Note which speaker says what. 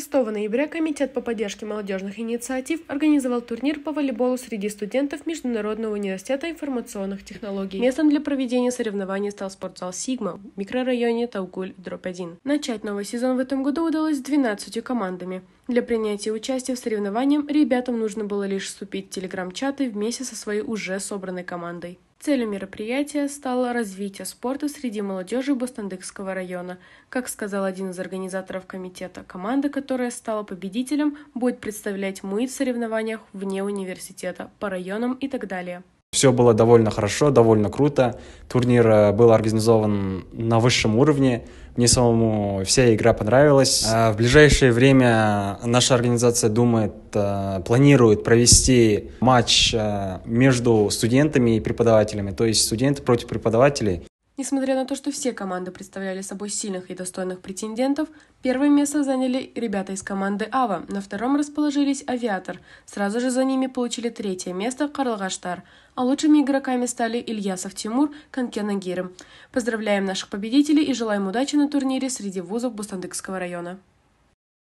Speaker 1: 6 ноября Комитет по поддержке молодежных инициатив организовал турнир по волейболу среди студентов Международного университета информационных технологий. Местом для проведения соревнований стал спортзал «Сигма» в микрорайоне Таугуль, дроп 1. Начать новый сезон в этом году удалось 12 командами. Для принятия участия в соревнованиях ребятам нужно было лишь вступить в телеграм-чаты вместе со своей уже собранной командой. Целью мероприятия стало развитие спорта среди молодежи Бостандыкского района. Как сказал один из организаторов комитета, команда, которая стала победителем, будет представлять мы в соревнованиях вне университета, по районам и так далее.
Speaker 2: Все было довольно хорошо, довольно круто. Турнир э, был организован на высшем уровне. Мне самому вся игра понравилась. А в ближайшее время наша организация думает, э, планирует провести матч э, между студентами и преподавателями, то есть студенты против преподавателей.
Speaker 1: Несмотря на то, что все команды представляли собой сильных и достойных претендентов, первое место заняли ребята из команды «Ава», на втором расположились «Авиатор», сразу же за ними получили третье место «Карлгаштар», а лучшими игроками стали Ильясов Тимур, Конкена Гирем.
Speaker 2: Поздравляем наших победителей и желаем удачи на турнире среди вузов Бустандыкского района.